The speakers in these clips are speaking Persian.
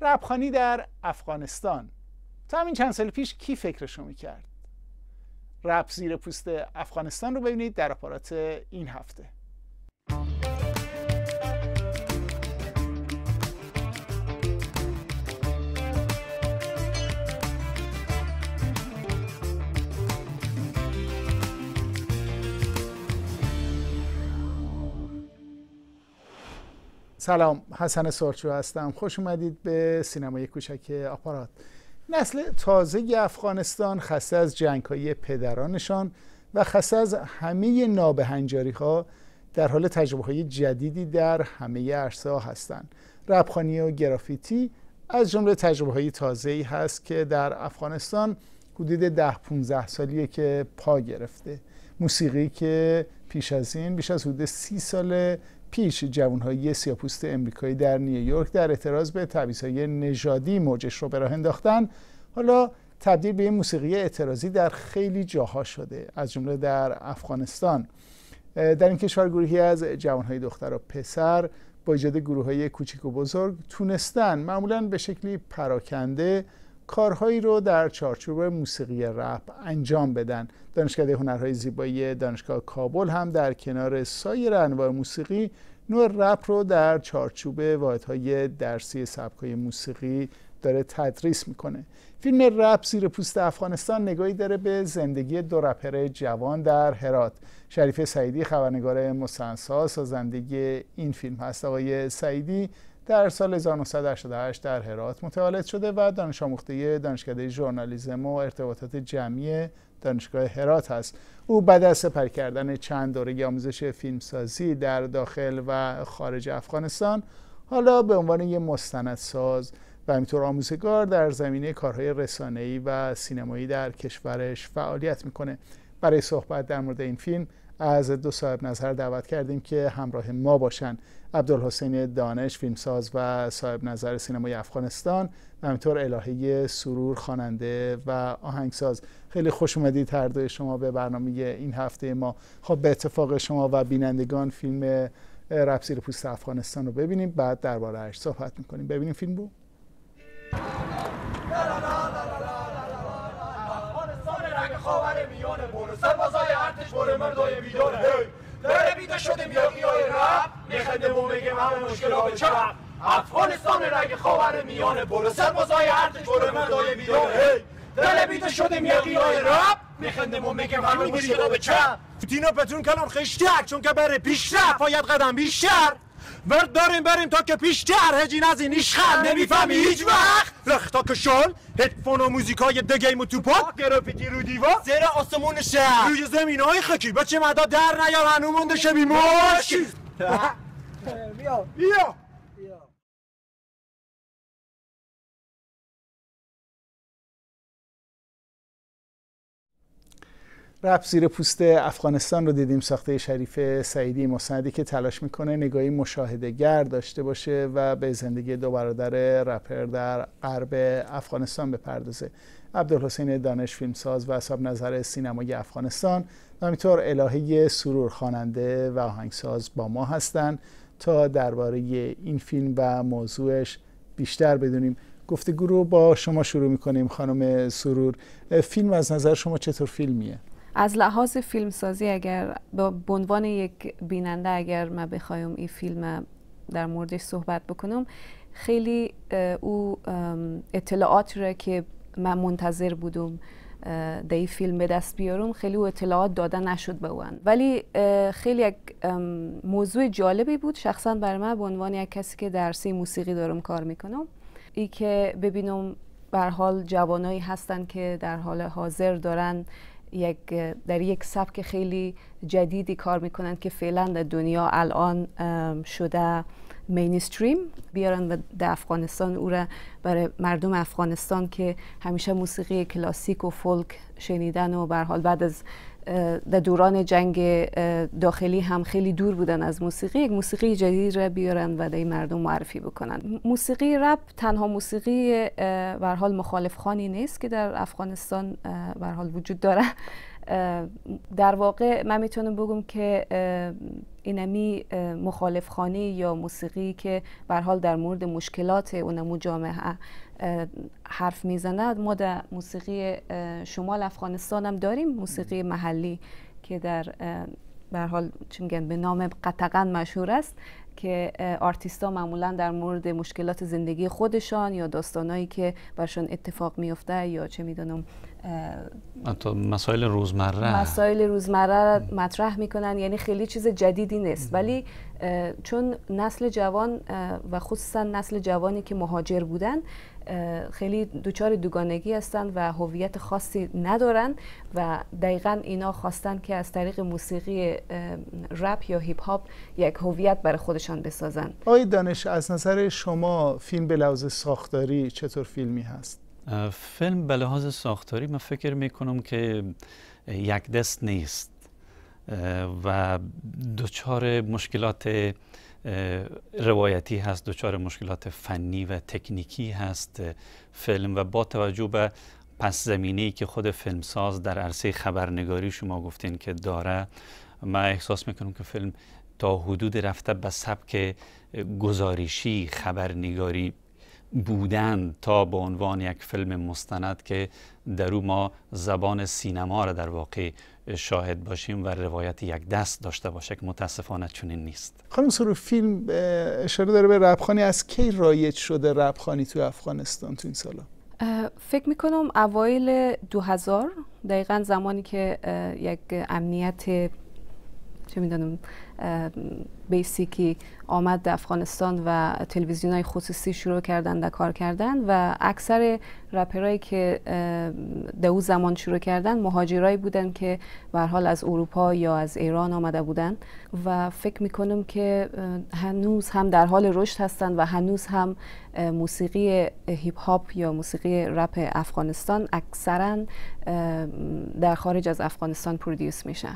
ربخانی در افغانستان تا همین چند سال پیش کی فکرشو میکرد؟ رب زیر پوست افغانستان رو ببینید در آپارات این هفته سلام حسن سارچو هستم خوش اومدید به سینمای کوچک آپارات نسل تازه افغانستان خسته از جنگهای پدرانشان و خسته از همه نابهنجاری ها در حال تجربه های جدیدی در همه عرصه هستند ربخانی و گرافیتی از جمله تجربه های تازه ای هست که در افغانستان حدود ده 15 سالیه که پا گرفته موسیقی که پیش از این بیش از حدود سی سال پیش جوانهای سیاپوست امریکایی در نیویورک در اعتراض به های نژادی موجش رو به راه انداختن حالا تبدیل به موسیقی اعتراضی در خیلی جاها شده از جمله در افغانستان در این کشور گروهی از جوانهای دختر و پسر با ایجاد گروه های کوچیک و بزرگ تونستن معمولا به شکلی پراکنده کارهایی رو در چارچوب موسیقی رپ انجام بدن دانشکده هنرهای زیبایی دانشگاه کابل هم در کنار سایر انواع موسیقی نوع رپ رو در چارچوب واحدهای درسی سبکای موسیقی داره تدریس میکنه فیلم رپ زیر پوست افغانستان نگاهی داره به زندگی دو رپر جوان در هرات شریف سعیدی خبرنگار مسنسا سازندگی این فیلم هست آقای سعیدی در سال 1988 در هرات متولد شده و دانش آموخته دانشکده ژورنالیسم و ارتباطات جمعی دانشگاه هرات هست او بعد از سپر کردن چند دوره آموزش فیلمسازی در داخل و خارج افغانستان حالا به عنوان یک مستندساز و همینطور آموزگار در زمینه کارهای رسانه‌ای و سینمایی در کشورش فعالیت میکنه برای صحبت در مورد این فیلم از دو صاحب نظر دعوت کردیم که همراه ما باشن عبدالحسین دانش فیلمساز و صاحب نظر سینمای افغانستان و همینطور الهه سرور خواننده و آهنگساز خیلی خوش اومدید شما به برنامه این هفته ما خب به اتفاق شما و بینندگان فیلم رپ پوست افغانستان رو ببینیم بعد اش صحبت میکنیم ببینیم فیلم رو بیدار مردای بیدار هی داره بیده شده بیا های رب میخنده و میگم همه مشکل ها به چپ افغانستان رگ خواهر میانه برو سربازای هر برو مردای بیدار هی دل بیده شده یا قیای رب میخندم و میگم همه مشکل به چپ دینا پتون کلون خشتر چون که بره پیشرفت باید قدم بیشتر ورد داریم بریم تا که پیشتر هجی از این نمیفهمی هیچ وقت رختاک شال هدفون و موزیکای دگیم و توپاک گرافیتی رو دیوار زیر آسمون شهر روی زمین های خکی بچه مدا در نیار هنو مونده شبی بیا بیا رپ زیر پوست افغانستان رو دیدیم ساخته شریف سعیدی مصندی که تلاش میکنه نگاهی مشاهدهگر داشته باشه و به زندگی دو برادر رپر در غرب افغانستان بپردازه عبدالحسین دانش فیلمساز و اصاب نظر سینمای افغانستان و همینطور الهه سرور خواننده و آهنگساز با ما هستند تا درباره این فیلم و موضوعش بیشتر بدونیم گفتگو رو با شما شروع میکنیم خانم سرور فیلم از نظر شما چطور فیلمیه؟ از لحاظ فیلمسازی اگر به عنوان یک بیننده اگر من بخوایم این فیلم در موردش صحبت بکنم خیلی او اطلاعات را که من منتظر بودم در این فیلم به دست بیارم خیلی او اطلاعات داده نشد به اون ولی خیلی یک موضوع جالبی بود شخصا بر من به عنوان یک کسی که درسی موسیقی دارم کار میکنم ای که ببینم بر حال جوانایی هستند که در حال حاضر دارن یک در یک سبک خیلی جدیدی کار میکنن که فعلا در دنیا الان شده مینستریم بیارن و در افغانستان او را برای مردم افغانستان که همیشه موسیقی کلاسیک و فولک شنیدن و به حال بعد از در دوران جنگ داخلی هم خیلی دور بودن از موسیقی یک موسیقی جدید را بیارن و در مردم معرفی بکنن موسیقی رپ تنها موسیقی بر حال مخالف خانی نیست که در افغانستان بر وجود داره در واقع من میتونم بگم که اینمی مخالف خانی یا موسیقی که بر در مورد مشکلات اونمو جامعه حرف میزند ما در موسیقی شمال افغانستان هم داریم موسیقی محلی که در به حال چی میگن به نام قطقن مشهور است که آرتیست ها معمولا در مورد مشکلات زندگی خودشان یا داستانایی که برشان اتفاق میفته یا چه میدونم مسائل روزمره مسائل روزمره مطرح میکنن یعنی خیلی چیز جدیدی نیست ولی چون نسل جوان و خصوصا نسل جوانی که مهاجر بودن خیلی دوچار دوگانگی هستند و هویت خاصی ندارن و دقیقا اینا خواستن که از طریق موسیقی رپ یا هیپ هاپ یک هویت برای خودشان بسازن آقای دانش از نظر شما فیلم به لحاظ ساختاری چطور فیلمی هست فیلم به لحاظ ساختاری من فکر میکنم که یک دست نیست و دوچار مشکلات روایتی هست دچار مشکلات فنی و تکنیکی هست فیلم و با توجه به پس زمینه ای که خود فیلمساز در عرصه خبرنگاری شما گفتین که داره من احساس میکنم که فیلم تا حدود رفته به سبک گزارشی خبرنگاری بودن تا به عنوان یک فیلم مستند که در او ما زبان سینما را در واقع شاهد باشیم و روایت یک دست داشته باشه که متاسفانه چنین نیست خانم سرو فیلم اشاره داره به ربخانی از کی رایج شده ربخانی تو افغانستان تو این سالا فکر میکنم اوایل 2000 دقیقا زمانی که یک امنیت چه میدانم بیسی آمد در افغانستان و تلویزیون های خصوصی شروع کردن در کار کردن و اکثر رپرایی که در او زمان شروع کردن مهاجرایی بودن که به حال از اروپا یا از ایران آمده بودن و فکر میکنم که هنوز هم در حال رشد هستند و هنوز هم موسیقی هیپ هاپ یا موسیقی رپ افغانستان اکثرا در خارج از افغانستان پرودیوس میشه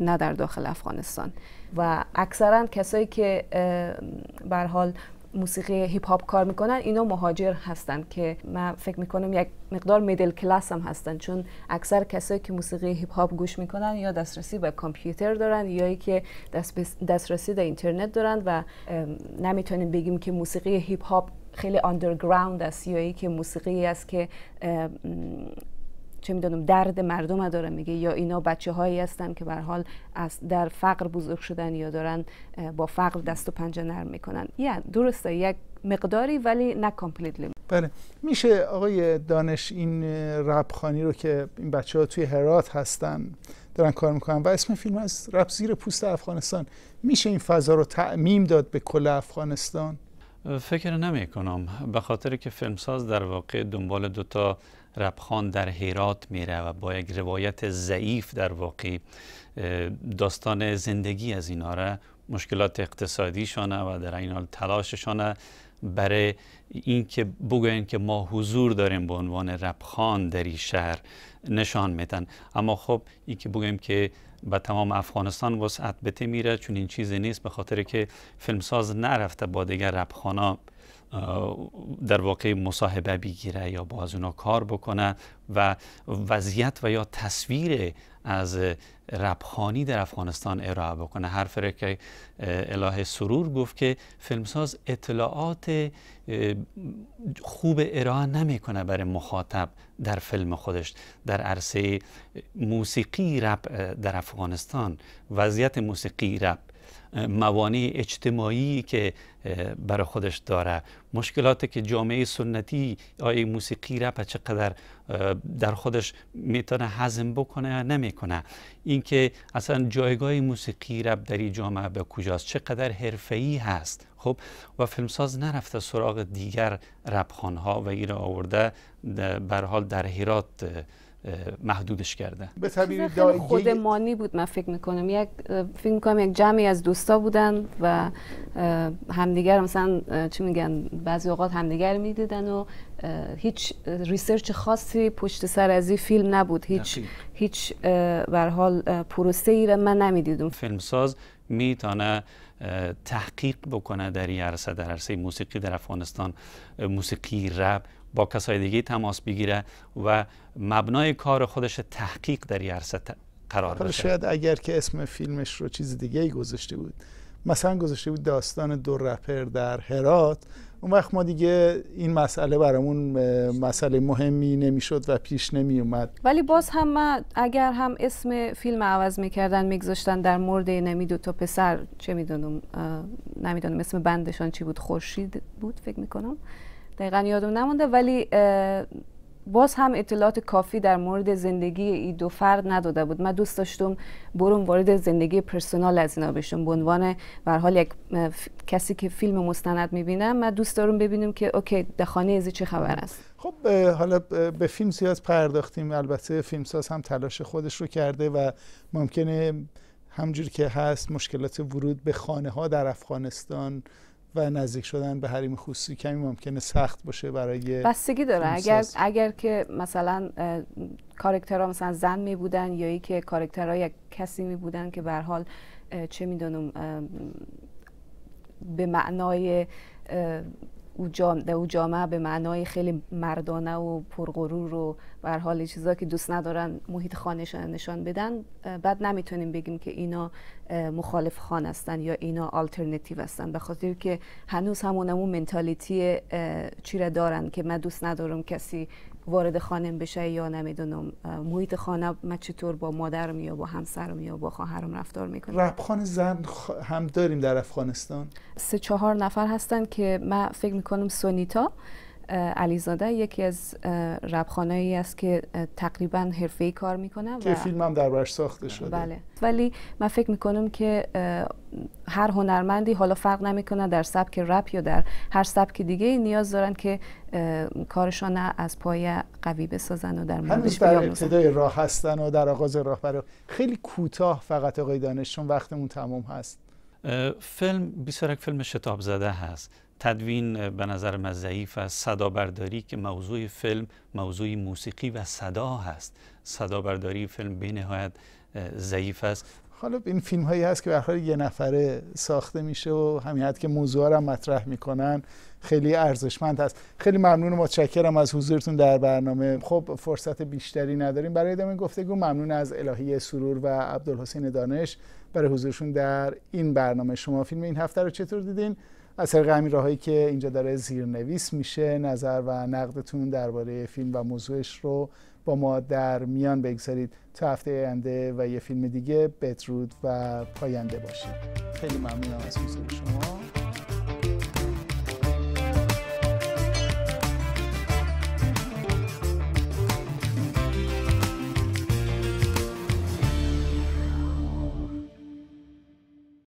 نه در داخل افغانستان و اکثرا کسایی که بر حال موسیقی هیپ هاپ کار میکنن اینا مهاجر هستن که من فکر میکنم یک مقدار میدل کلاس هم هستن چون اکثر کسایی که موسیقی هیپ هاپ گوش میکنن یا دسترسی به کامپیوتر دارن یا که دسترسی به اینترنت دارن و نمیتونیم بگیم که موسیقی هیپ هاپ خیلی اندرگراوند است یا که موسیقی است که چه میدانم درد مردم داره میگه یا اینا بچه هایی هستن که به حال از در فقر بزرگ شدن یا دارن با فقر دست و پنجه نرم میکنن یا درسته یک مقداری ولی نه کامپلیتلی بله میشه آقای دانش این ربخانی رو که این بچه ها توی هرات هستن دارن کار میکنن و اسم فیلم از رب زیر پوست افغانستان میشه این فضا رو تعمیم داد به کل افغانستان فکر نمی کنم به خاطر که فیلمساز در واقع دنبال دوتا ربخان در هیرات میره و با یک روایت ضعیف در واقع داستان زندگی از اینا را مشکلات اقتصادیشان و در این حال تلاششانه برای اینکه بگوین که ما حضور داریم به عنوان ربخان در این شهر نشان میدن اما خب این که بگویم که به تمام افغانستان وسعت بته میره چون این چیزی نیست به خاطر که فیلمساز نرفته با دیگر ربخانا در واقع مصاحبه بگیره یا با از اونا کار بکنه و وضعیت و یا تصویر از ربخانی در افغانستان ارائه بکنه حرف فره که اله سرور گفت که فیلمساز اطلاعات خوب ارائه نمیکنه برای مخاطب در فیلم خودش در عرصه موسیقی رب در افغانستان وضعیت موسیقی رب موانع اجتماعی که برای خودش داره مشکلاتی که جامعه سنتی آی موسیقی رپ چقدر در خودش میتونه هضم بکنه یا نمیکنه اینکه اصلا جایگاه موسیقی رپ در این جامعه به کجاست چقدر حرفه‌ای هست خب و فیلمساز نرفته سراغ دیگر ها و این آورده بر حال در هرات محدودش کرده به خودمانی بود من فکر میکنم یک فکر میکنم یک جمعی از دوستا بودن و همدیگر مثلا چی میگن بعضی اوقات همدیگر میدیدن و هیچ ریسرچ خاصی پشت سر از این فیلم نبود هیچ هیچ حال پروسه ای را من نمیدیدم فیلمساز میتونه تحقیق بکنه در این عرصه در عرصه موسیقی در افغانستان موسیقی رب با کسای دیگه تماس بگیره و مبنای کار خودش تحقیق در این عرصه قرار بده شاید اگر که اسم فیلمش رو چیز دیگه گذاشته بود مثلا گذاشته بود داستان دو رپر در هرات اون وقت ما دیگه این مسئله برامون مسئله مهمی نمیشد و پیش نمی اومد ولی باز هم اگر هم اسم فیلم عوض میکردن میگذاشتن در مورد دو تا پسر چه میدونم نمیدونم اسم بندشان چی بود خورشید بود فکر میکنم دقیقا یادم نمونده ولی باز هم اطلاعات کافی در مورد زندگی ای دو فرد نداده بود من دوست داشتم برون وارد زندگی پرسونال از اینا بشم به عنوان به حال یک کسی که فیلم مستند میبینم من دوست دارم ببینم که اوکی در خانه ازی چه خبر است خب حالا به فیلم سیاز پرداختیم البته فیلمساز هم تلاش خودش رو کرده و ممکنه همجور که هست مشکلات ورود به خانه ها در افغانستان و نزدیک شدن به حریم خصوصی کمی ممکنه سخت باشه برای بستگی داره اگر اگر که مثلا کارکترها مثلا زن می بودن یا ای که کارکترها یک کسی می بودن که به حال چه میدونم به معنای او جام جامعه به معنای خیلی مردانه و پرغرور و بر حال چیزا که دوست ندارن محیط خانهشان نشان بدن بعد نمیتونیم بگیم که اینا مخالف خان هستن یا اینا آلترنتیو هستن به خاطر که هنوز همون همون منتالیتی چی را دارن که من دوست ندارم کسی وارد خانم بشه یا نمیدونم محیط خانه ما چطور با مادرم یا با همسرم یا با خواهرم رفتار میکنه ربخان زن هم داریم در افغانستان سه چهار نفر هستن که من فکر میکنم سونیتا علیزاده یکی از ربخانایی است که تقریبا ای کار میکنه که فیلم هم برش ساخته شده بله ولی من فکر میکنم که هر هنرمندی حالا فرق نمیکنه در سبک رپ یا در هر سبک دیگه نیاز دارن که کارشان از پای قوی بسازن و در موردش در راه هستن و در آغاز راه برای خیلی کوتاه فقط آقای دانشون وقتمون تمام هست فیلم بسیار فیلم شتاب زده هست تدوین به نظر من ضعیف است صدا برداری که موضوع فیلم موضوع موسیقی و صدا هست صدا برداری فیلم به نهایت ضعیف است حالا این فیلم هایی هست که برخواد یه نفره ساخته میشه و همین که موضوع رو مطرح میکنن خیلی ارزشمند هست خیلی ممنون و متشکرم از حضورتون در برنامه خب فرصت بیشتری نداریم برای ادامه گفتگو ممنون از الهی سرور و عبدالحسین دانش برای حضورشون در این برنامه شما فیلم این هفته رو چطور دیدین از طریق همین راهایی که اینجا داره زیرنویس میشه نظر و نقدتون درباره فیلم و موضوعش رو با ما در میان بگذارید تا هفته آینده و یه فیلم دیگه بدرود و پاینده باشید خیلی ممنونم از حضور شما